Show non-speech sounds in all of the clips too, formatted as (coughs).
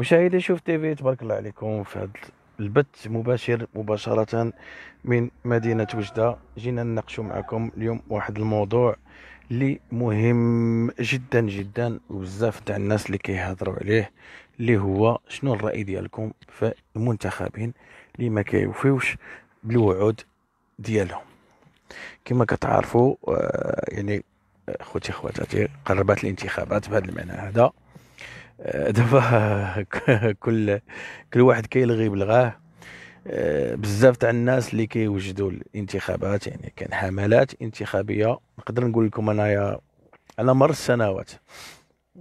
مشاهدي شوف تيفي تبارك الله عليكم في هذا البث مباشر مباشرة من مدينة وجدة جينا نناقش معكم اليوم واحد الموضوع اللي مهم جدا جدا وبزاف تاع الناس اللي كيهضروا عليه اللي هو شنو الرأي ديالكم في المنتخبين اللي ما كيوفيوش بالوعود ديالهم كما كتعرفوا آه، يعني آه، خوتي خواتاتي قربت الانتخابات بهذا المعنى هذا آه، (laughs) دابا كل كل واحد كيلغي بلغاه بزاف تاع الناس اللي كيوجدوا الانتخابات يعني كان حملات انتخابيه نقدر نقول لكم انايا على مر السنوات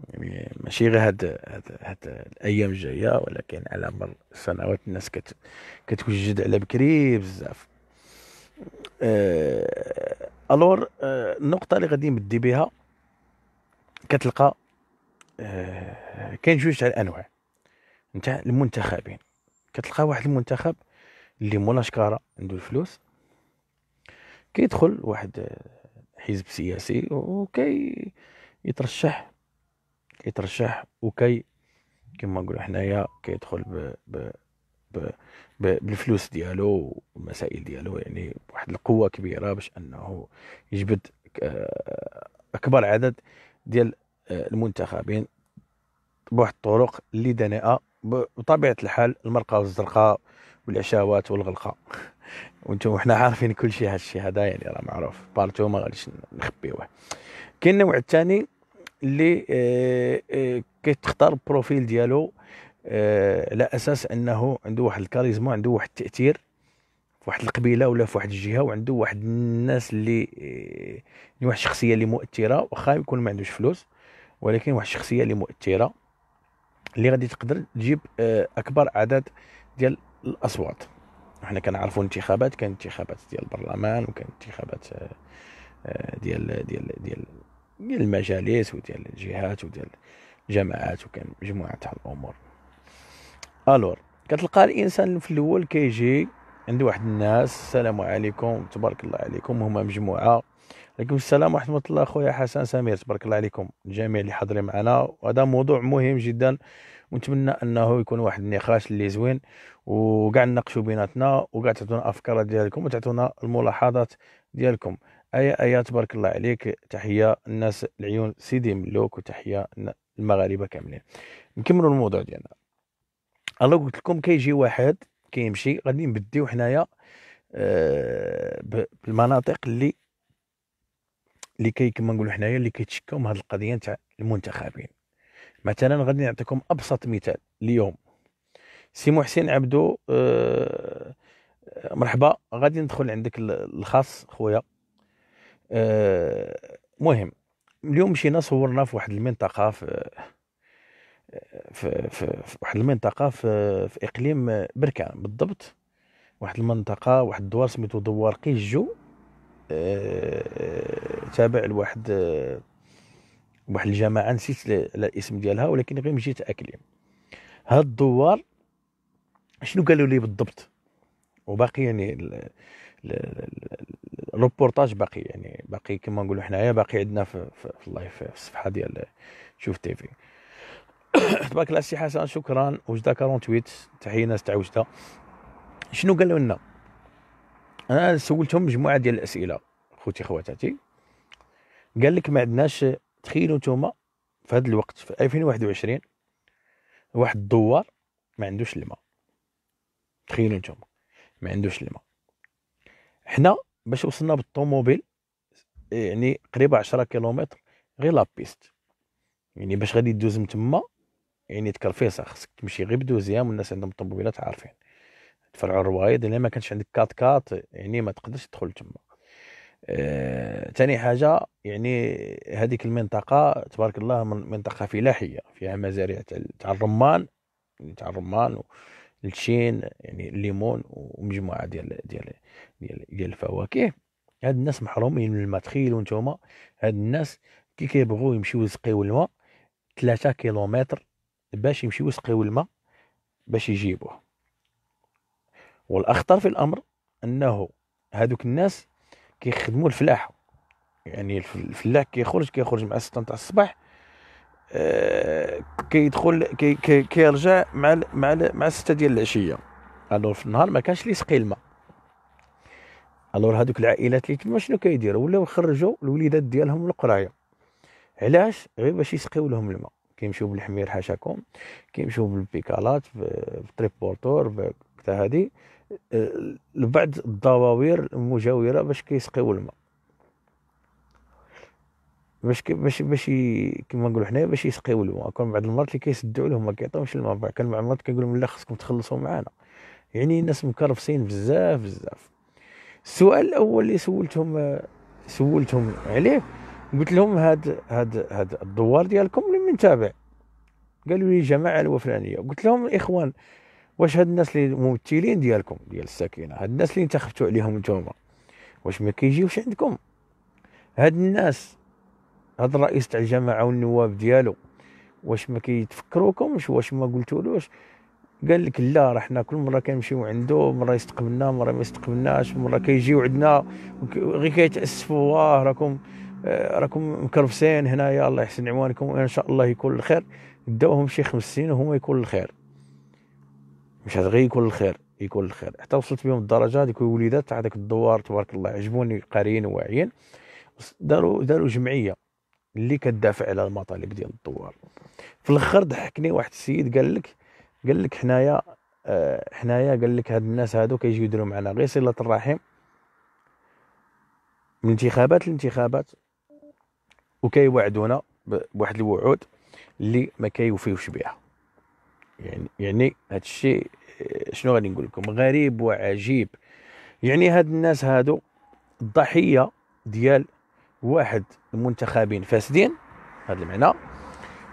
يعني ماشي غير هاد, هاد, هاد الايام الجايه ولكن على مر السنوات الناس كت كتوجد على بكري بزاف آه، الور آه، النقطه اللي غادي نبدي بها كتلقى آه، كاين جوج تاع الانواع نتاع المنتخبين كتلقى واحد المنتخب اللي مولاشكارة عنده الفلوس كيدخل واحد آه، حزب سياسي وكي يترشح كيترشح وكي كما نقولوا حنايا كيدخل ب ب ب بالفلوس ديالو والمسائل ديالو يعني واحد القوه كبيره باش انه يجبد آه، اكبر عدد ديال المنتخبين بواحد الطرق اللي دنيئه بطبيعه الحال المرقه والزرقاء والعشاوات والغلقه (laughs) وانتم حنا عارفين كل شيء هذا الشيء هذا يعني راه معروف بارتو ما غاديش نخبيوه كاين النوع الثاني اللي آه، آه، كتختار البروفيل ديالو آه، على اساس انه عنده واحد الكاريزما عنده واحد التاثير في واحد القبيله ولا في واحد الجهه وعنده واحد الناس اللي يعني واحد الشخصيه اللي مؤثره واخا يكون ما عندوش فلوس ولكن واحد الشخصيه اللي مؤثره اللي غادي تقدر تجيب آه، اكبر عدد ديال الاصوات حنا كنعرفوا الانتخابات كانت انتخابات ديال البرلمان وكانت انتخابات آه، آه، ديال ديال ديال ديال المجالس وديال الجهات وديال الجماعات وكان مجموعه تاع الامور الور كتلقى الانسان في الاول كيجي عند واحد الناس السلام عليكم تبارك الله عليكم هما مجموعه عليكم السلام ورحمه الله خويا حسن سمير تبارك الله عليكم الجميع اللي حاضرين معنا وهذا موضوع مهم جدا ونتمنى انه يكون واحد النقاش اللي زوين وكاع نناقشوا بيناتنا وكاع تعطونا افكار ديالكم وتعطونا الملاحظات ديالكم اي اي تبارك الله عليك تحيه الناس العيون سيدي ملوك وتحيه المغاربه كاملين نكملوا الموضوع ديالنا انا قلت لكم كيجي واحد كيمشي غادي نبديو حنايا آه، بالمناطق اللي اللي كي كما نقولوا حنايا اللي كيتشكاو من هذه القضيه نتاع المنتخبين مثلا غادي نعطيكم ابسط مثال اليوم سي محسن عبدو أه مرحبا غادي ندخل عندك الخاص خويا أه مهم اليوم مشينا صورنا في واحد المنطقه آه، في في, في, واحد المنطقه في, في اقليم بركان بالضبط واحد المنطقه واحد الدوار سميتو دوار قيجو آه، آه، تابع لواحد آه، واحد الجماعه نسيت الاسم ديالها ولكن غير مشيت اكليم هاد الدوار شنو قالوا لي بالضبط وباقي يعني الروبورتاج باقي يعني باقي كما نقولوا حنايا باقي عندنا في, في, في اللايف في الصفحه ديال شوف تيفي (coughs) تبارك الله السي حسن شكرا وجده تويت تحيه ناس تاع وجده شنو قالوا لنا انا سولتهم مجموعه ديال الاسئله خوتي خواتاتي قال لك ما عندناش تخيلوا نتوما في هذا الوقت في 2021 واحد الدوار ما عندوش الماء تخيلوا نتوما ما عندوش الماء حنا باش وصلنا بالطوموبيل يعني قريبه 10 كيلومتر غير لابيست يعني باش غادي دوز من تما يعني تكرفيصه خصك تمشي غير بدوزيام والناس عندهم طوموبيلات عارفين فرع الروايد اللي ما كانش عندك كات كات يعني ما تقدرش تدخل تما ثاني آه، حاجه يعني هذيك المنطقه تبارك الله من منطقه فلاحيه فيها مزارع تاع الرمان تاع الرمان يعني والشين يعني الليمون ومجموعه ديال ديال ديال, ديال الفواكه هاد الناس محرومين من الماء تخيلوا نتوما هاد الناس كي كيبغوا يمشيو يسقيو الماء 3 كيلومتر باش يمشيو يسقيو الماء باش يجيبوه والاخطر في الامر انه هذوك الناس كيخدموا الفلاحه يعني الفلاح كيخرج كيخرج مع 6 تاع الصباح آه كيدخل كي كي كيرجع مع الـ مع الـ مع 6 ديال العشيه الور في النهار ما كانش سقي الماء الور هذوك العائلات اللي تما شنو كيديروا ولاو يخرجوا الوليدات ديالهم للقرايه علاش غير باش يسقيو لهم الماء كيمشيو بالحمير حاشاكم كيمشيو بالبيكالات بالتريبورتور بكذا هادي لبعض الدواوير المجاوره باش كيسقيو الماء باش باش باش كيما نقولوا حنايا باش يسقيو الماء كون بعض المرات اللي كيسدوا لهم ما كيعطيوش الماء بعض كان بعض المرات كيقول لهم لا خصكم تخلصوا معانا يعني الناس مكرفسين بزاف بزاف السؤال الاول اللي سولتهم سولتهم عليه قلت لهم هاد هاد هاد الدوار ديالكم اللي تابع قالوا لي جماعه الوفلانيه قلت لهم الاخوان واش هاد الناس اللي ممثلين ديالكم ديال السكينه هاد الناس اللي انتخبتوا عليهم نتوما واش ما كيجيوش عندكم هاد الناس هاد الرئيس تاع الجماعه والنواب ديالو واش ما كيتفكروكمش واش ما قلتولوش قال لك لا راه حنا كل مره كنمشيو عنده مره يستقبلنا مره ما يستقبلناش مره كيجيو عندنا غير كيتاسفوا واه راكم آه، راكم مكرفسين هنايا الله يحسن عوانكم وان شاء الله يكون الخير داوهم شي خمس سنين وهما يكون الخير مش غير يكون الخير يكون الخير حتى وصلت بهم الدرجه هذيك الوليدات تاع داك الدوار تبارك الله عجبوني قاريين واعيين داروا داروا جمعيه اللي كتدافع على المطالب ديال الدوار في الاخر ضحكني واحد السيد قال لك قال لك حنايا آه، حنايا قال لك هاد الناس هادو كيجيو يديروا معنا غير صله الرحم من انتخابات الانتخابات وكيوعدونا بواحد الوعود اللي ما كيوفيوش بها يعني يعني هذا الشيء شنو غادي نقول لكم غريب وعجيب يعني هاد الناس هادو الضحيه ديال واحد المنتخبين فاسدين هذا المعنى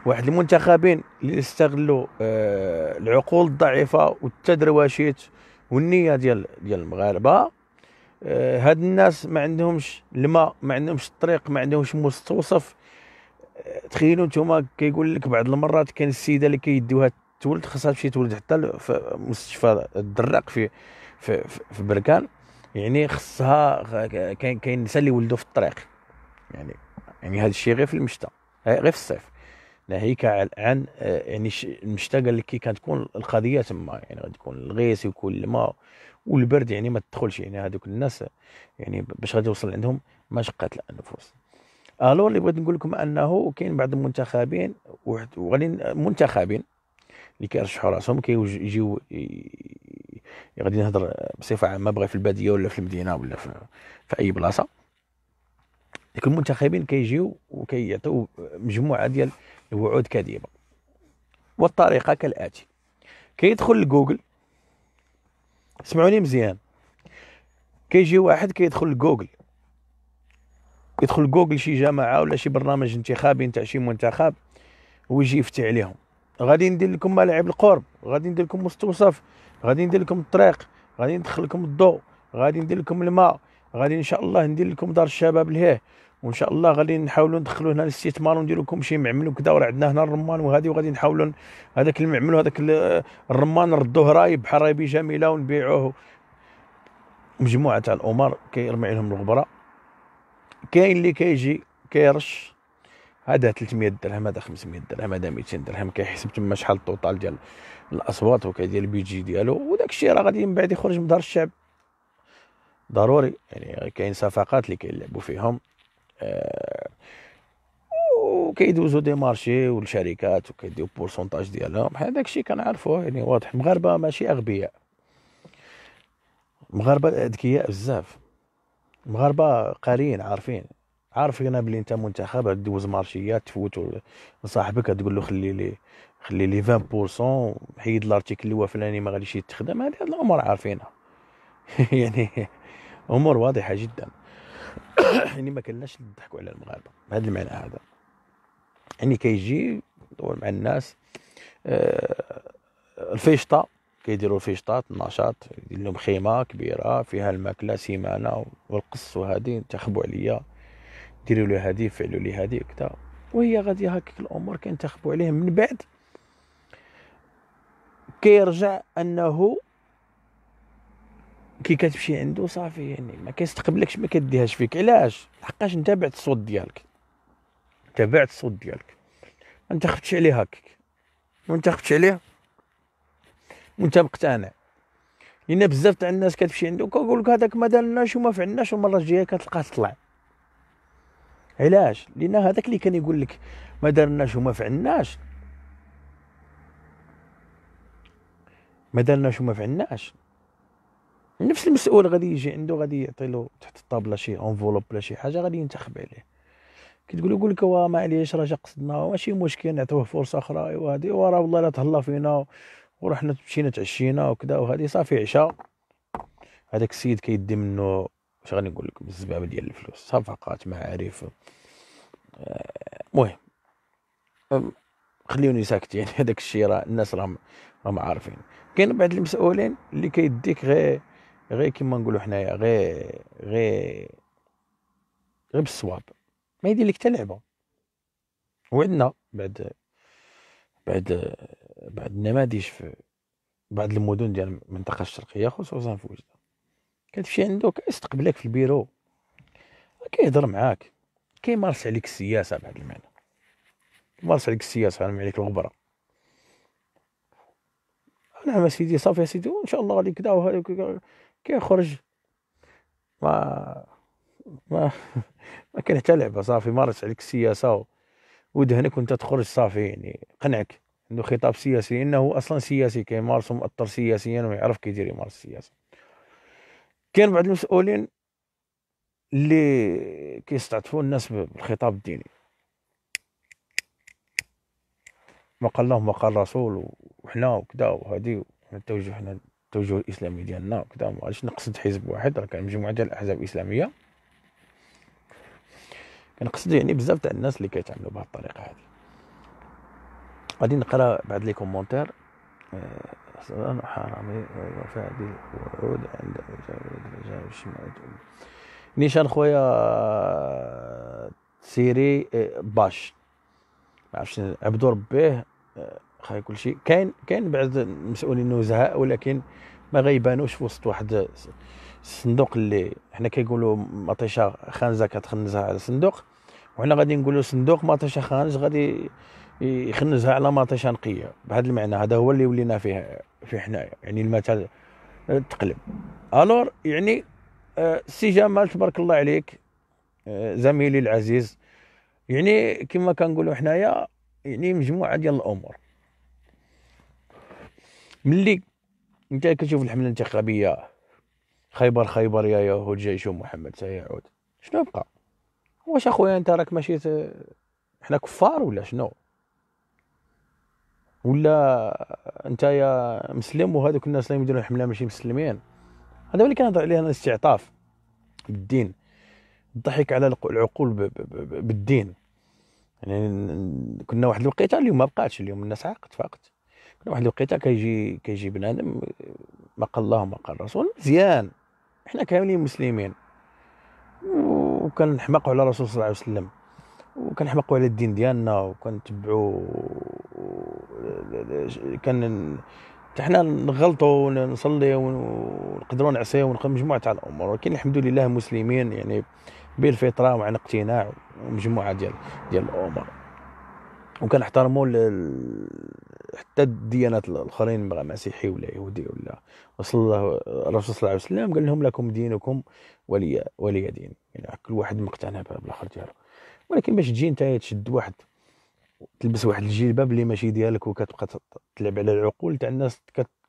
واحد المنتخبين اللي استغلوا آه، العقول الضعيفه والتدرواشيت والنيه ديال ديال المغاربه آه، هاد الناس ما عندهمش الماء ما عندهمش الطريق ما عندهمش مستوصف آه، تخيلوا نتوما كيقول لك بعض المرات كان السيده اللي كيديوها تولد خاصها تمشي تولد حتى في مستشفى الدراق في في, في بركان يعني خصها كاين كاين نساء اللي ولدوا في الطريق يعني يعني هذا الشيء غير في المشتى غير في الصيف ناهيك عن يعني المشتى قال لك كي كتكون القضيه تما يعني غادي يكون الغيس يكون الماء والبرد يعني ما تدخلش يعني هذوك الناس يعني باش غادي يوصل عندهم ما شقات الانفس الو اللي بغيت نقول لكم انه كاين بعض المنتخبين وغادي منتخبين اللي كيرشحوا راسهم كيجيو غادي نهضر بصفه عامه بغي في الباديه ولا في المدينه ولا في, في اي بلاصه ديك المنتخبين كيجيو وكيعطيو مجموعه ديال الوعود كاذبه والطريقه كالاتي كيدخل لجوجل سمعوني مزيان كيجي واحد كيدخل لجوجل يدخل لجوجل شي جماعه ولا شي برنامج انتخابي نتاع شي منتخب ويجي يفتي عليهم غادي ندير لكم ملاعب القرب غادي ندير لكم مستوصف غادي ندير لكم الطريق غادي ندخل لكم الضوء غادي ندير لكم الماء غادي ان شاء الله ندير لكم دار الشباب لهيه وان شاء الله غادي نحاولوا ندخلوا هنا الاستثمار وندير لكم شي معمل وكذا وراه عندنا هنا الرمان وهذه وغادي نحاولوا هذاك المعمل وهذاك الرمان نردوه راي بحال رايبي جميله ونبيعوه مجموعه تاع الامور كيرمي لهم الغبره كاين اللي كيجي كيرش هذا 300 درهم هذا 500 درهم هذا 200 درهم كيحسب تما شحال الطوطال ديال الاصوات وكيدير البيجي ديالو وداك الشيء راه غادي من بعد يخرج من دار الشعب ضروري يعني كاين صفقات اللي كيلعبوا فيهم آه وكيدوزو دي مارشي والشركات وكيديو بورسونتاج ديالهم بحال داكشي كنعرفوه يعني واضح المغاربه ماشي اغبياء المغاربه اذكياء بزاف المغاربه قاريين عارفين عارف انا بلي انت منتخب دوز مارشيات تفوت لصاحبك تقول له خلي لي خلي لي 20% حيد الارتيكل اللي هو فلاني ما غاديش يتخدم هذه الامور عارفينها (laughs) يعني امور واضحه جدا (coughs) يعني ما كناش نضحكوا على المغاربه بهذا المعنى هذا يعني كيجي يدور مع الناس آه الفيشطه كيديروا الفيشطات النشاط يدير لهم خيمه كبيره فيها الماكله سيمانه والقص وهذه انتخبوا عليا ديروا له هذه فعلوا لي هذه كذا وهي غادي هكاك الامور كينتخبوا عليه من بعد كيرجع انه كي كتمشي عنده صافي يعني ما كيستقبلكش ما كديهاش فيك علاش لحقاش انت بعت الصوت ديالك انت بعت الصوت ديالك ما انتخبتش عليه هكاك ما انتخبتش عليه وانت مقتنع لان بزاف تاع الناس كتمشي عنده كنقول لك هذاك ما دارناش وما فعلناش والمره الجايه كتلقاه طلع علاش لان هذاك اللي كان يقول لك ما درناش وما فعلناش ما درناش وما فعلناش نفس المسؤول غادي يجي عنده غادي يعطي له تحت الطابله شي انفولوب ولا شي حاجه غادي ينتخب عليه كي تقول يقول لك واه معليش راه جا قصدنا ماشي مشكل نعطوه فرصه اخرى ايوا هادي وراه والله لا تهلا فينا ورحنا مشينا تعشينا وكذا وهادي صافي عشاء هذاك السيد كيدي منه غادي نقول لكم الزبابه ديال الفلوس صفقات معارف المهم خليوني ساكتين يعني، (laughs) هذاك الشيء راه الناس راهم راهم عارفين كاين بعض المسؤولين اللي كيديك غير غير كيما نقولوا حنايا غير غير غير بالصواب ما يدير لك حتى لعبه وعندنا بعد بعد بعد النماذج في بعض المدن ديال المنطقه الشرقيه خصوصا في وجده كتمشي عندو كيستقبلك في البيرو كيهضر معاك كيمارس عليك السياسه بهذا المعنى كيمارس عليك السياسه يعني عليك الغبره نعم سيدي صافي سيدي وان شاء الله غادي كدا كيخرج ما ما ما كان حتى لعبه صافي مارس عليك السياسه ودهنك وانت تخرج صافي يعني قنعك عنده خطاب سياسي انه اصلا سياسي كيمارس مؤثر سياسيا ويعرف كيدير يمارس السياسه كاين بعض المسؤولين اللي كيستعطفوا الناس بالخطاب الديني ما قال الله ما قال الرسول وحنا وكذا وهادي التوجه حنا التوجه الاسلامي ديالنا وكذا ما غاديش نقصد حزب واحد راه كان مجموعه ديال الاحزاب الاسلاميه كنقصد يعني بزاف تاع الناس اللي كيتعاملوا بهذه الطريقه هذه غادي نقرا بعض لي كومونتير آه، أصلاً حرامي ويوفى به وعود عند الجانب الشمالي نيشان خويا سيري باش ما عرفتش عبدو ربيه خاي كلشي كاين كاين بعض المسؤولين نزهاء ولكن ما غيبانوش في وسط واحد الصندوق اللي حنا كيقولوا مطيشه خانزه كتخنزها على صندوق وحنا غادي نقولوا صندوق مطيشه خانز غادي يخنزها على ماطي شنقيه بهذا المعنى هذا هو اللي ولينا فيه في حنايا يعني المثل آه، تقلب الور يعني آه، السي جمال تبارك الله عليك آه، زميلي العزيز يعني كما كنقولوا حنايا يعني مجموعه ديال الامور ملي انت كتشوف الحمله الانتخابيه خيبر خيبر يا يهود جيش محمد سيعود شنو بقى واش اخويا انت راك ماشي حنا كفار ولا شنو ولا انت يا مسلم وهذوك الناس اللي يديروا الحمله ماشي مسلمين هذا اللي كنهضر عليه انا الاستعطاف بالدين الضحك على العقول بالدين يعني كنا واحد الوقيته اليوم ما بقاتش اليوم الناس عاقت فاقت كنا واحد الوقيته كيجي كيجي بنادم ما قال الله ما قال الرسول مزيان حنا كاملين مسلمين وكنحمقوا على الرسول صلى الله عليه وسلم وكنحمقوا على الدين ديالنا وكنتبعوا كان احنا نغلطوا ونصلي ونقدروا نعصي ونقوم مجموعه تاع الامور ولكن الحمد لله مسلمين يعني بالفطره وعن اقتناع ومجموعه ديال ديال الامور وكنحترموا حتى الديانات الاخرين بغى مسيحي ولا يهودي ولا وصلى الله الرسول صلى الله عليه وسلم قال لهم لكم دينكم ولي ولي دين يعني كل واحد مقتنع بالاخر ديالو ولكن باش تجي انت تشد واحد تلبس واحد الجلباب اللي ماشي ديالك وكتبقى تلعب على العقول تاع الناس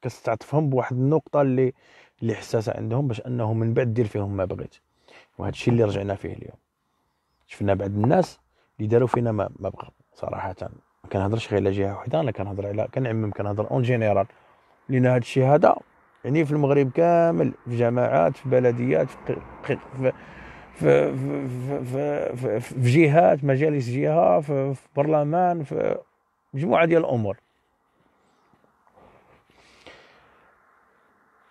كتستعطفهم بواحد النقطه اللي اللي حساسه عندهم باش انه من بعد دير فيهم ما بغيت وهذا الشيء اللي رجعنا فيه اليوم شفنا بعض الناس اللي داروا فينا ما, ما بغاو صراحه ما كنهضرش غير على جهه وحده انا كنهضر على كنعمم كنهضر اون جينيرال لان هذا الشيء هذا يعني في المغرب كامل في جماعات في بلديات في, في, في في, في, في, في جهات مجالس جهه في, في برلمان في مجموعه ديال الامور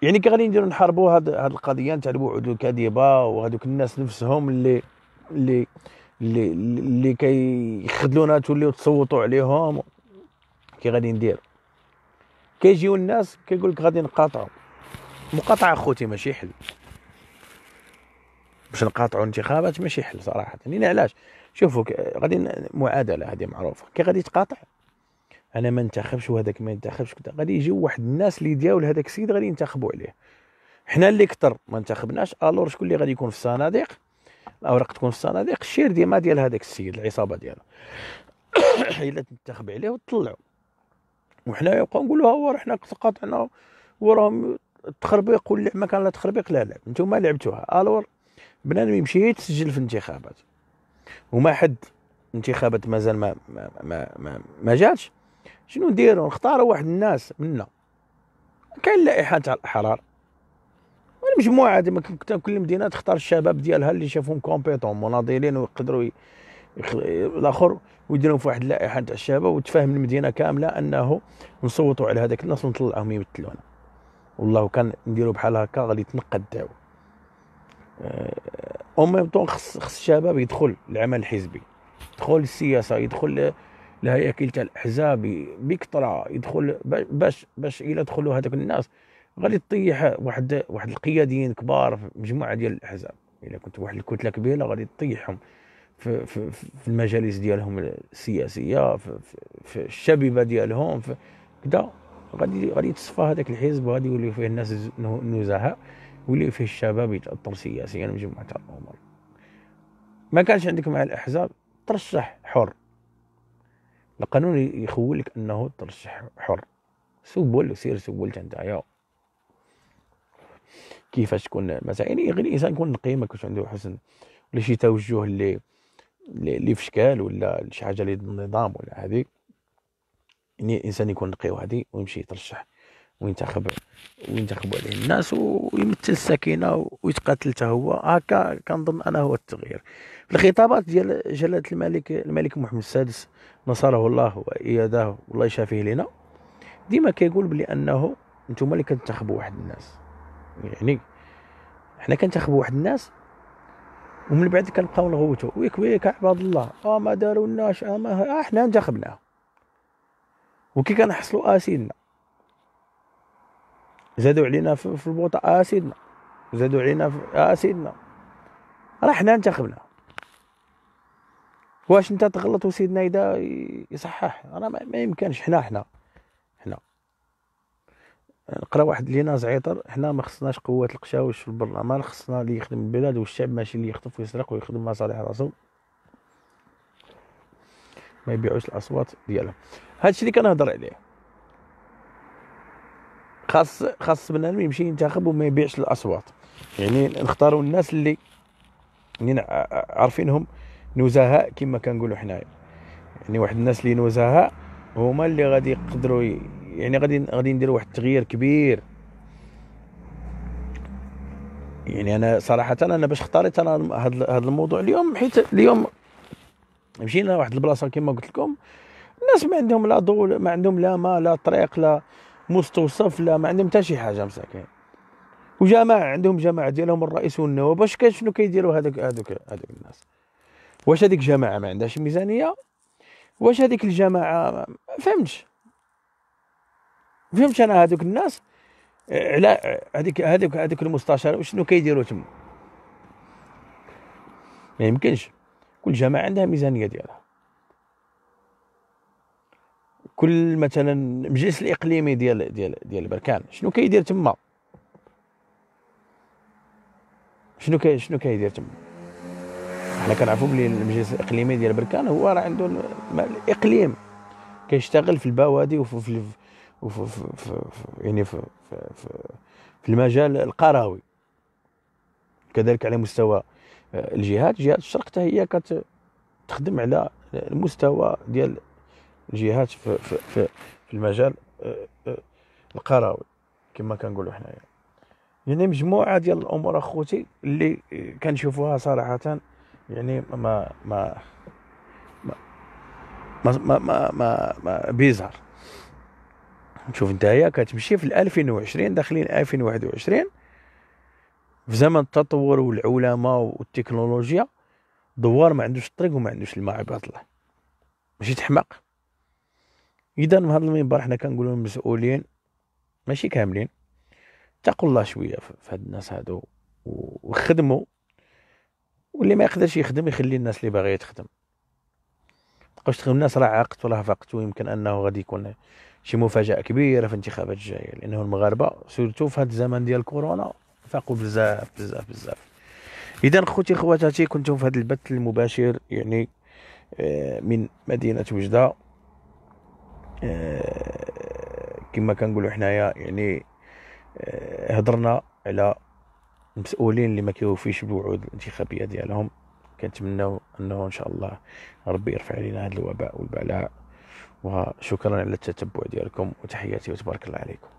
يعني كي غادي نديرو نحاربوا هاد هاد القضيه نتاع الوعود الكاذبه وهذوك الناس نفسهم اللي اللي اللي اللي كيخذلونا توليو تصوتوا عليهم كي غادي ندير كيجيو الناس كيقول لك غادي نقاطعوا مقاطعه اخوتي ماشي حل باش نقاطعوا الانتخابات ماشي حل صراحه يعني لان علاش شوفوا غادي معادله هذه معروفه كي غادي تقاطع انا ما انتخبش وهذاك ما ينتخبش غادي يجيو واحد الناس اللي دياول هذاك السيد غادي ينتخبوا عليه حنا اللي كثر ما انتخبناش الور شكون اللي غادي يكون في الصناديق الاوراق تكون في الصناديق الشير ديما ديال هذاك السيد العصابه ديالو (coughs) الا تنتخب عليه وتطلعوا وحنا يبقاو نقولوا ها هو حنا قطعنا وراهم التخربيق واللعب ما كان لا تخربيق لا لعب نتوما لعبتوها الور بنادم يمشي يتسجل في الانتخابات وما حد انتخابات مازال ما ما ما ما, ما جاتش شنو نديروا نختاروا واحد الناس منا كاين لائحه تاع الاحرار والمجموعه ديما كل مدينه تختار الشباب ديالها اللي شافوهم كومبيتون مناضلين ويقدروا الاخر ويديرهم في واحد اللائحه تاع الشباب وتفاهم المدينه كامله انه نصوتوا على هذاك الناس ونطلعهم يمثلونا والله كان نديروا بحال هكا غادي يتنقى الدعوه اون ميم طون خص خص الشباب يدخل العمل الحزبي يدخل السياسه يدخل لهياكل تاع الاحزاب بكثره يدخل باش باش الى دخلوا هذوك الناس غادي تطيح واحد واحد القياديين كبار في مجموعه ديال الاحزاب الا كنت واحد الكتله كبيره غادي تطيحهم في, في, في المجالس ديالهم السياسيه في, في, في الشبيبه ديالهم كذا غادي غادي يتصفى هذاك الحزب وغادي يولي فيه الناس نزهاء واللي فيه الشباب يتأثر سياسيا بجمعه الأمر ما كانش عندك مع الأحزاب ترشح حر القانون يخولك أنه ترشح حر سول سير سولت نتايا كيفاش تكون مثلا يعني غير الانسان يكون نقي ما يكونش عنده حسن ولا شي توجه اللي اللي في شكال ولا شي حاجه اللي النظام ولا هذيك يعني الانسان يكون نقي وهذه ويمشي يترشح وينتخب وينتخبوا عليه الناس ويمثل السكينه ويتقاتل حتى هو هكا كنظن انا هو التغيير في الخطابات ديال جلاله الملك الملك محمد السادس نصره الله واياده والله يشافيه لنا ديما كيقول بلي انه نتوما اللي كتنتخبوا واحد الناس يعني حنا كنتخبوا واحد الناس ومن بعد كنبقاو نغوتو ويك ويك عباد الله اه ما دارولناش اه ما آه، حنا انتخبناه وكي كنحصلوا اسيدنا زادوا علينا في البوطا اه سيدنا زادوا علينا في... اه سيدنا راه حنا انتخبنا واش انت تغلط وسيدنا اذا يصحح راه ما يمكنش حنا حنا حنا نقرا واحد لينا زعيطر حنا ما خصناش قوات القشاوش في البرلمان خصنا اللي يخدم البلاد والشعب ماشي اللي يخطف ويسرق ويخدم مصالح راسو ما يبيعوش الاصوات ديالهم هادشي اللي كنهضر عليه خاص خاص بنادم يمشي ينتخب وما يبيعش الاصوات يعني نختاروا الناس اللي يعني عارفينهم نزهاء كما كنقولوا حنايا يعني واحد الناس اللي نزهاء هما اللي غادي يقدروا يعني غادي غادي نديروا واحد التغيير كبير يعني انا صراحه انا باش اختاريت انا هذا الموضوع اليوم حيت اليوم مشينا واحد البلاصه كما قلت لكم الناس ما عندهم لا دول ما عندهم لا ما لا طريق لا مستوصف لا ما عندهم حتى شي حاجه مساكين وجماعه عندهم جماعه ديالهم الرئيس والنواب واش شنو كيديروا هذوك هذوك هذوك الناس واش هذيك جماعه ما عندهاش ميزانيه واش هذيك الجماعه ما فهمتش فهمتش انا هذوك الناس على هذيك هذوك هذوك المستشار شنو كيديروا تما ما يمكنش كل جماعه عندها ميزانيه ديالها كل مثلا المجلس الاقليمي ديال ديال ديال البركان شنو كيدير تما شنو كي شنو كيدير تما حنا كنعرفوا بلي المجلس الاقليمي ديال بركان هو راه عنده الاقليم كيشتغل في البوادي وفي في وفي في في يعني في, في, في, في المجال القروي كذلك على مستوى آه، الجهات جهات الشرق حتى هي كتخدم على المستوى ديال جهات في, في, في, في المجال آه، آه، القروي كما كنقولوا حنايا يعني مجموعه ديال الامور اخوتي اللي كنشوفوها صراحه يعني ما ما ما ما ما, ما, ما بيزار شوف نتايا كتمشي في 2020 داخلين 2021 في زمن التطور والعلماء والتكنولوجيا دوار ما عندوش الطريق وما عندوش الماء عباد الله ماشي تحمق اذا في هذا المنبر حنا كنقولوا المسؤولين ماشي كاملين تقوا الله شويه في هاد الناس هادو وخدموا واللي ما يقدرش يخدم يخلي الناس اللي باغيه تخدم تبقاوش تخدم الناس راه عاقت ولا فقت ويمكن انه غادي يكون شي مفاجاه كبيره في الانتخابات الجايه لانه المغاربه سورتو في هذا الزمن ديال كورونا فاقوا بزاف بزاف بزاف اذا خوتي خواتاتي كنتم في هذا البث المباشر يعني آه، من مدينه وجده آه، كما كنقولوا حنايا يعني آه، هضرنا على المسؤولين اللي ما كيوفيش بالوعود الانتخابيه ديالهم كنتمناو انه ان شاء الله ربي يرفع علينا هذا الوباء والبلاء وشكرا على التتبع ديالكم وتحياتي وتبارك الله عليكم